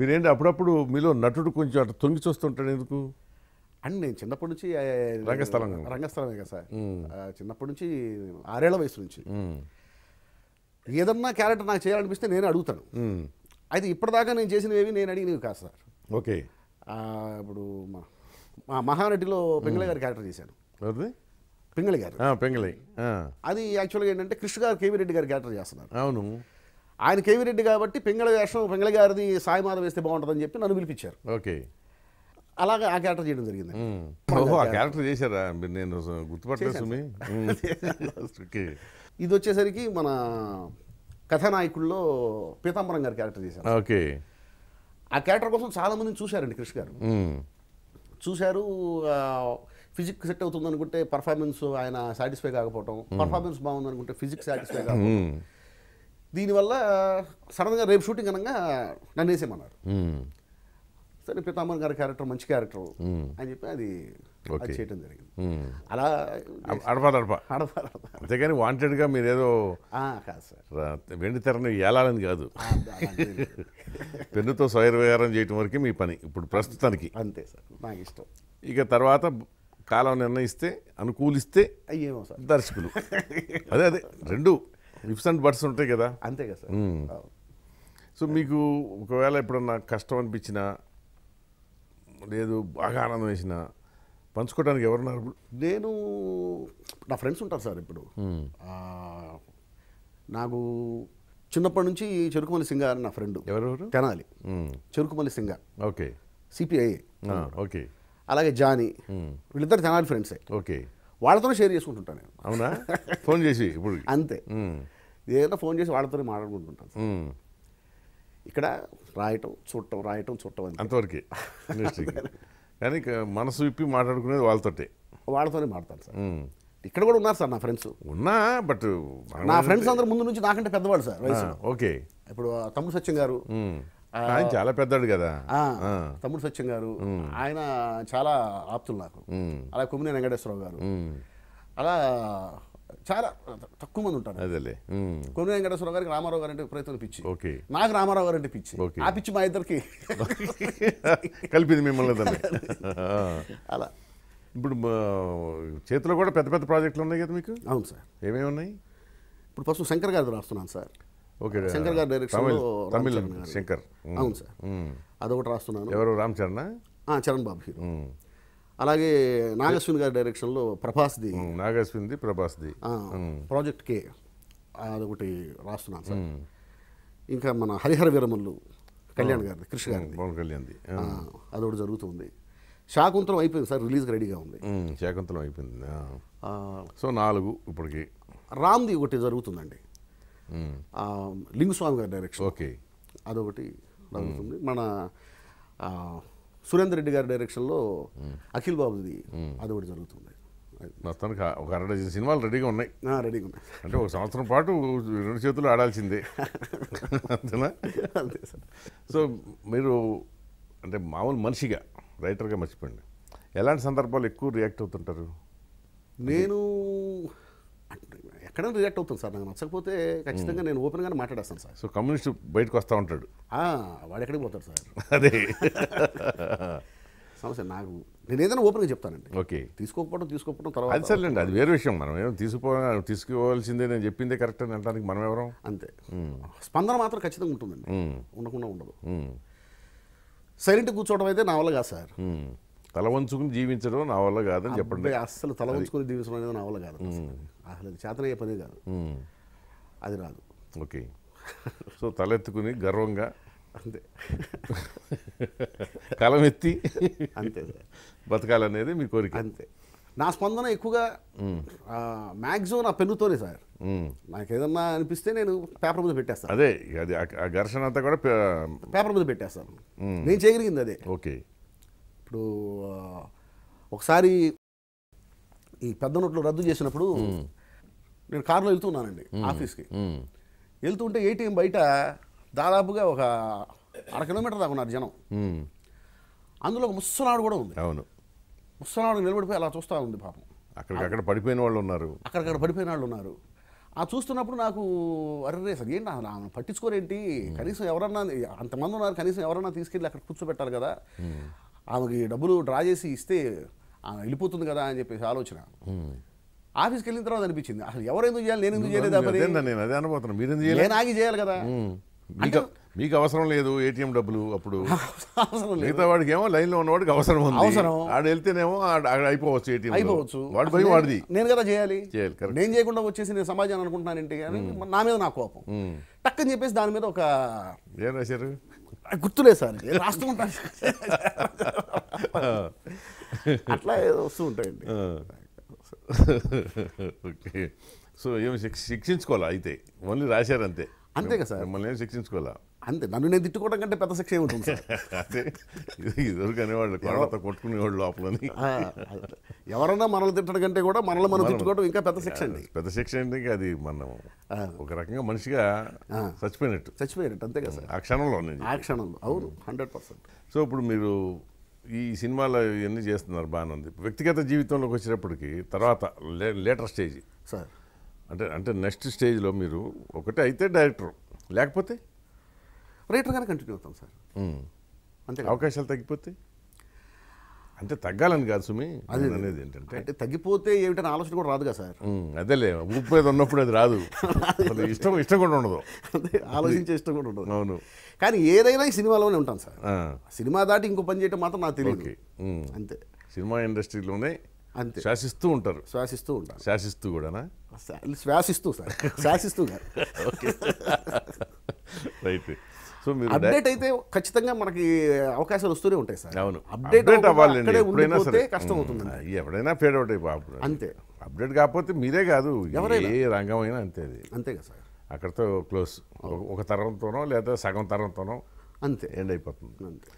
మీరేంటి అప్పుడప్పుడు మీలో నటుడు కొంచెం అటు తొంగి చూస్తుంటాడు ఎందుకు అండ్ నేను చిన్నప్పటి నుంచి రంగస్థలం రంగస్థలమే కదా సార్ చిన్నప్పటి నుంచి ఆరేళ్ల వయసు నుంచి ఏదన్నా క్యారెక్టర్ నాకు చేయాలనిపిస్తే నేను అడుగుతాను అయితే ఇప్పటిదాకా నేను చేసినవి నేను అడిగినవి కాదు సార్ ఓకే ఇప్పుడు మా మహానటిలో పెంగళ గారి క్యారెక్టర్ చేశాను పెంగళి గారు పెంగళి అది యాక్చువల్గా ఏంటంటే కృష్ణ గారు కేవీ రెడ్డి గారు క్యారెక్టర్ చేస్తున్నారు అవును ఆయన కేవిరెడ్డి కాబట్టి పెంగళ వేషం పెంగళ గారిది సాయిమాధ వేస్తే బాగుంటుందని చెప్పి నన్ను పిలిపించారు ఓకే అలాగా ఆ క్యారెక్టర్ చేయడం జరిగింది ఓహో ఆ క్యారెక్టర్ చేశారా నేను గుర్తుపట్టలేదు ఇది వచ్చేసరికి మన కథానాయకుల్లో పీతాంబరం గారి క్యారెక్టర్ చేశారు ఓకే ఆ క్యారెక్టర్ కోసం చాలా మందిని చూశారండి కృష్ణ గారు చూశారు ఫిజిక్ సెట్ అవుతుంది అనుకుంటే పర్ఫార్మెన్స్ ఆయన సాటిస్ఫై కాకపోవటం పర్ఫార్మెన్స్ బాగుంది అనుకుంటే ఫిజిక్స్ సాటిస్ఫై కాకపోవడం దీనివల్ల సడన్గా రేపు షూటింగ్ అనగా నన్ను వేసేమన్నారు సరే పితామన్ గారి క్యారెక్టర్ మంచి క్యారెక్టర్ అని చెప్పి అది చేయడం జరిగింది అలా అడపా అంతేగాని వాంటెడ్గా మీరు ఏదో కాదు సార్ వెండి తెరని ఏలాలని కాదు పెన్నుతో స్వైర్వేరం చేయటం వరకు మీ పని ఇప్పుడు ప్రస్తుతానికి అంతే సార్ నాకు ఇష్టం ఇక తర్వాత కాలం నిర్ణయిస్తే అనుకూలిస్తే అయ్యేమో సార్ దర్శకులు అదే అదే రెండు ఇఫ్స్ అండ్ బర్డ్స్ ఉంటాయి కదా అంతే కదా సార్ సో మీకు ఒకవేళ ఎప్పుడన్నా కష్టం అనిపించినా లేదు బాగా ఆనందం వేసిన పంచుకోవడానికి ఎవరున్నారు నేను నా ఫ్రెండ్స్ ఉంటారు సార్ ఇప్పుడు నాకు చిన్నప్పటి నుంచి చెరుకుమల్లి సింగ అని నా ఫ్రెండ్ ఎవరెవరు తెనాలి చెరుకుమల్లి సింగ ఓకే సిపిఐ ఓకే అలాగే జానీ వీళ్ళిద్దరు తెనాలి ఫ్రెండ్సే ఓకే వాళ్ళతోనే షేర్ చేసుకుంటుంటాను నేను అవునా ఫోన్ చేసి ఇప్పుడు అంతే ఏదైనా ఫోన్ చేసి వాళ్ళతోనే మాట్లాడుకుంటుంటాను ఇక్కడ రాయటం చూడటం రాయటం చూడటం అంతవరకే కానీ మనసు విప్పి మాట్లాడుకునేది వాళ్ళతోటే వాళ్ళతోనే మాట్లాడతాను సార్ ఇక్కడ కూడా ఉన్నారు సార్ నా ఫ్రెండ్స్ ఉన్నా బట్ నా ఫ్రెండ్స్ అందరు ముందు నుంచి నాకంటే పెద్దవాళ్ళు సార్ ఓకే ఇప్పుడు తమ్ముడు సత్యం గారు ఆయన చాలా పెద్దాడు కదా తమ్ముడు సత్యం గారు ఆయన చాలా ఆప్తులు నాకు అలా కుమ్మినే వెంకటేశ్వరరావు గారు అలా చాలా తక్కువ మంది ఉంటారు అదేలే కొన్ని వెంకటేశ్వర గారికి రామారావు గారు అంటే ప్రయత్నం పిచ్చి ఓకే నాకు రామారావు గారు అంటే పిచ్చి ఆ పిచ్చి మా ఇద్దరికి కలిపింది మిమ్మల్ని అలా ఇప్పుడు చేతిలో కూడా పెద్ద పెద్ద ప్రాజెక్టులు ఉన్నాయి కదా మీకు అవును సార్ ఏమేమి ఉన్నాయి ఇప్పుడు ఫస్ట్ శంకర్ గారితో రాస్తున్నాను సార్ ఓకే శంకర్ గారు డైరెక్షన్ శంకర్ అవును సార్ అదొకటి రాస్తున్నాను ఎవరు రామ్ చరణ్ చరణ్ బాబు హీరో అలాగే నాగశ్విన్ గారి డైరెక్షన్లో ప్రభాస్ది ప్రభాస్ ప్రభాస్ది ప్రాజెక్ట్ కే అదొకటి రాస్తున్నాను సార్ ఇంకా మన హరిహర వీరమల్లు కళ్యాణ్ గారిది కృష్ణ గారిది పవన్ కళ్యాణ్ది అదొకటి జరుగుతుంది శాకుంతలం అయిపోయింది సార్ రిలీజ్ రెడీగా ఉంది శాకుంతలం అయిపోయింది సో నాలుగు ఇప్పటికి రామ్ది ఒకటి జరుగుతుందండి స్వామి గారి డైరెక్షన్ ఓకే అదొకటి జరుగుతుంది మన సురేందర్ రెడ్డి గారి డైరెక్షన్లో అఖిల్ బాబుది అది ఒకటి జరుగుతుంది మొత్తానికి ఒక అర డజన్ సినిమాలు రెడీగా ఉన్నాయి రెడీగా ఉన్నాయి అంటే ఒక సంవత్సరం పాటు రెండు చేతులు ఆడాల్సిందే అంతేనా అంతే సార్ సో మీరు అంటే మామూలు మనిషిగా రైటర్గా మర్చిపోయింది ఎలాంటి సందర్భాలు ఎక్కువ రియాక్ట్ అవుతుంటారు నేను ఎక్కడైనా రియాక్ట్ అవుతుంది సార్ నాకు నచ్చకపోతే ఖచ్చితంగా నేను ఓపెన్గానే మాట్లాడేస్తాను సార్ సో కమ్యూనిస్ట్ బయటకు వస్తూ ఉంటాడు వాడు ఎక్కడికి పోతాడు సార్ అదే సమస్య నాకు నేను ఏదైనా ఓపెన్గా చెప్తానండి ఓకే తీసుకోకపోవడం తీసుకోకపోవడం తర్వాత అది అది వేరే విషయం మనం ఏమో తీసుకో తీసుకోవాల్సిందే నేను చెప్పిందే కరెక్ట్ అని అంటానికి మనం ఎవరు అంతే స్పందన మాత్రం ఖచ్చితంగా ఉంటుందండి ఉండకుండా ఉండదు సైలెంట్ కూర్చోవడం అయితే నా వల్ల కాదు సార్ తల వంచుకుని జీవించడం నా వల్ల కాదని చెప్పండి అస్సలు తల వంచుకుని జీవించడం అనేది నా వల్ల కాదు అసలు చేతనయ్యే పని కాదు అది రాదు ఓకే సో తలెత్తుకుని గర్వంగా అంతే కలమెత్తి అంతే బతకాలనేది మీ కోరిక అంతే నా స్పందన ఎక్కువగా మ్యాక్సిమం నా పెన్నుతోనే సార్ నాకు ఏదన్నా అనిపిస్తే నేను పేపర్ మీద పెట్టేస్తాను అదే అది ఆ ఘర్షణ అంతా కూడా పేపర్ మీద పెట్టేస్తాను నేను చేయగలిగింది అదే ఓకే ఇప్పుడు ఒకసారి ఈ పెద్ద నోట్లు రద్దు చేసినప్పుడు నేను కార్లో వెళ్తున్నానండి ఆఫీస్కి వెళ్తుంటే ఏటీఎం బయట దాదాపుగా ఒక అర కిలోమీటర్ దాకా ఉన్నారు జనం అందులో ఒక ముస్సలాడు కూడా ఉంది అవును ముస్సలాడు నిలబడిపోయి అలా చూస్తూ ఉంది పాపం అక్కడికక్కడ పడిపోయిన వాళ్ళు ఉన్నారు అక్కడికక్కడ పడిపోయిన వాళ్ళు ఉన్నారు ఆ చూస్తున్నప్పుడు నాకు అరే సార్ ఏంటి ఆమె పట్టించుకోరేంటి కనీసం ఎవరన్నా అంతమంది ఉన్నారు కనీసం ఎవరన్నా తీసుకెళ్ళి అక్కడ కూర్చోబెట్టాలి కదా ఆమెకి డబ్బులు డ్రా చేసి ఇస్తే ఆమె వెళ్ళిపోతుంది కదా అని చెప్పేసి ఆలోచన ఆఫీస్కి వెళ్ళిన తర్వాత అనిపించింది అసలు ఎవరు ఎందుకు చేయాలి నేను ఎందుకు చేయలేదు నేను ఆగి చేయాలి కదా మీకు అవసరం లేదు ఏటీఎం డబ్బులు అప్పుడు మిగతా వాడికి ఏమో లైన్లో ఉన్నవాడికి అవసరం ఉంది అవసరం ఆడు వెళ్తేనేమో అయిపోవచ్చు ఏటీఎం అయిపోవచ్చు వాడి భయం వాడిది నేను కదా చేయాలి చేయాలి నేను చేయకుండా వచ్చేసి నేను సమాజాన్ని అనుకుంటున్నాను ఏంటి కానీ నా మీద నా కోపం టక్కని చెప్పేసి దాని మీద ఒక ఏం రాశారు గుర్తులేదు సార్ రాస్తూ ఉంటాను అట్లా వస్తూ ఉంటాయండి ఓకే సో ఏమి శిక్షించుకోవాలా అయితే ఓన్లీ రాశారంతే అంతే కదా సార్ మిమ్మల్ని శిక్షించుకోవాలా అంతే నన్ను నేను తిట్టుకోవడం కంటే పెద్ద శిక్ష ఏముంటుంది సార్ అనేవాళ్ళు కొట్టుకునేవాళ్ళు లోపల ఎవరన్నా మనల్ని తిట్టడం కంటే కూడా మనల్ని మనం తిట్టుకోవడం ఇంకా పెద్ద శిక్ష అండి పెద్ద శిక్ష అంటే అది మనం ఒక రకంగా మనిషిగా చచ్చిపోయినట్టు చచ్చిపోయినట్టు అంతే కదా సార్ ఆ క్షణంలో ఆ క్షణంలో అవును హండ్రెడ్ పర్సెంట్ సో ఇప్పుడు మీరు ఈ సినిమాలో ఇవన్నీ చేస్తున్నారు బాగానే ఉంది వ్యక్తిగత జీవితంలోకి వచ్చేటప్పటికి తర్వాత లేటర్ స్టేజ్ సార్ అంటే అంటే నెక్స్ట్ స్టేజ్లో మీరు ఒకటే అయితే డైరెక్టర్ లేకపోతే రైటర్గానే కంటిన్యూ అవుతాం సార్ అంతే అవకాశాలు తగ్గిపోతే అంటే తగ్గాలని కాదు సుమి అనేది ఏంటంటే అంటే తగ్గిపోతే ఏమిటని ఆలోచన కూడా రాదుగా సార్ అదేలే ఊపు మీద ఉన్నప్పుడు అది రాదు ఇష్టం ఇష్టం కూడా ఉండదు అంటే ఆలోచించే ఇష్టం కూడా ఉండదు అవును కానీ ఏదైనా ఈ సినిమాలోనే ఉంటాను సార్ సినిమా దాటి ఇంకో పని చేయటం మాత్రం నాకు తెలియదు అంతే సినిమా ఇండస్ట్రీలోనే అంతే శాసిస్తూ ఉంటారు శ్వాసిస్తూ ఉంటారు శాసిస్తూ కూడానా శ్వాసిస్తూ సార్ శాసిస్తూ కాదు ఓకే సో మీరు అప్డేట్ అయితే ఖచ్చితంగా మనకి అవకాశాలు వస్తూనే ఉంటాయి సార్ అవును అప్డేట్ అవ్వాలండి ఎప్పుడైనా సరే కష్టం అవుతుంది ఎవడైనా ఫేడ్ అవుట్ అయిపోయి అంతే అప్డేట్ కాకపోతే మీరే కాదు ఎవరైనా ఏ రంగం అయినా అంతే అంతే కదా సార్ అక్కడతో క్లోజ్ ఒక తరంతోనో లేదా సగం తరంతోనో అంతే ఎండ్ అయిపోతుంది అంతే